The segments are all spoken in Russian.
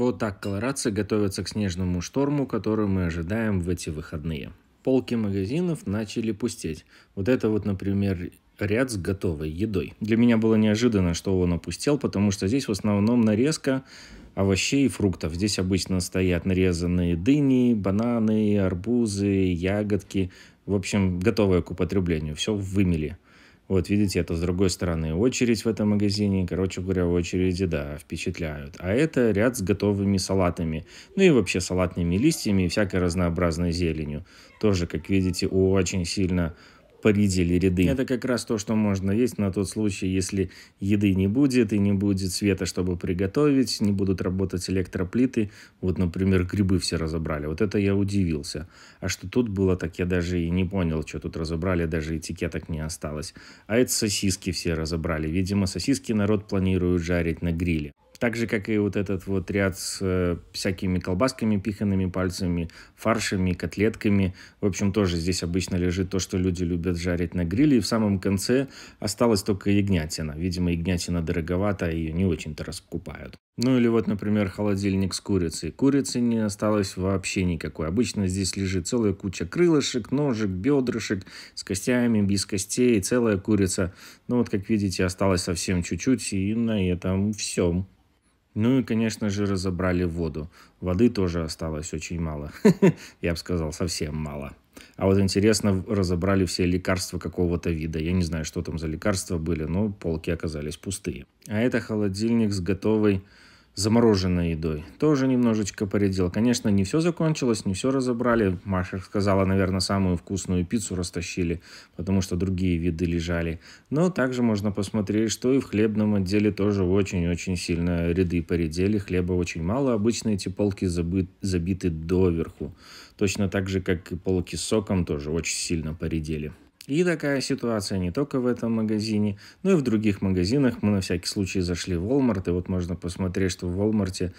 Вот так колорация готовится к снежному шторму, который мы ожидаем в эти выходные. Полки магазинов начали пустеть. Вот это вот, например, ряд с готовой едой. Для меня было неожиданно, что он опустел, потому что здесь в основном нарезка овощей и фруктов. Здесь обычно стоят нарезанные дыни, бананы, арбузы, ягодки. В общем, готовое к употреблению. Все вымели. Вот видите, это с другой стороны. Очередь в этом магазине, короче говоря, очереди, да, впечатляют. А это ряд с готовыми салатами. Ну и вообще салатными листьями и всякой разнообразной зеленью. Тоже, как видите, очень сильно поредели ряды. Это как раз то, что можно есть на тот случай, если еды не будет и не будет света, чтобы приготовить, не будут работать электроплиты. Вот, например, грибы все разобрали. Вот это я удивился. А что тут было, так я даже и не понял, что тут разобрали, даже этикеток не осталось. А это сосиски все разобрали. Видимо, сосиски народ планирует жарить на гриле. Так же, как и вот этот вот ряд с э, всякими колбасками, пиханными пальцами, фаршами, котлетками. В общем, тоже здесь обычно лежит то, что люди любят жарить на гриле. И в самом конце осталась только ягнятина. Видимо, ягнятина дороговато а ее не очень-то раскупают. Ну или вот, например, холодильник с курицей. Курицы не осталось вообще никакой. Обычно здесь лежит целая куча крылышек, ножек, бедрышек с костями, без костей, целая курица. Ну вот, как видите, осталось совсем чуть-чуть, и на этом все. Ну и, конечно же, разобрали воду. Воды тоже осталось очень мало. Я бы сказал, совсем мало. А вот интересно, разобрали все лекарства какого-то вида. Я не знаю, что там за лекарства были, но полки оказались пустые. А это холодильник с готовой замороженной едой. Тоже немножечко поредел. Конечно, не все закончилось, не все разобрали. Маша сказала, наверное, самую вкусную пиццу растащили, потому что другие виды лежали. Но также можно посмотреть, что и в хлебном отделе тоже очень-очень сильно ряды поредели. Хлеба очень мало. Обычно эти полки забы- забиты доверху. Точно так же, как и полки с соком тоже очень сильно поредели. И такая ситуация не только в этом магазине, но и в других магазинах. Мы на всякий случай зашли в Walmart, и вот можно посмотреть, что в Walmart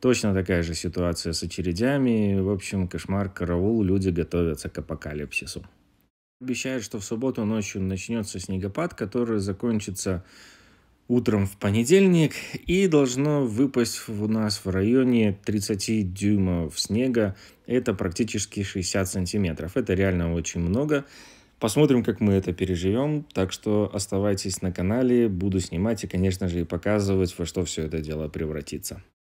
точно такая же ситуация с очередями. В общем, кошмар, караул, люди готовятся к апокалипсису. Обещают, что в субботу ночью начнется снегопад, который закончится утром в понедельник и должно выпасть у нас в районе 30 дюймов снега. Это практически 60 сантиметров. Это реально очень много. Посмотрим, как мы это переживем. Так что оставайтесь на канале, буду снимать и, конечно же, и показывать, во что все это дело превратится.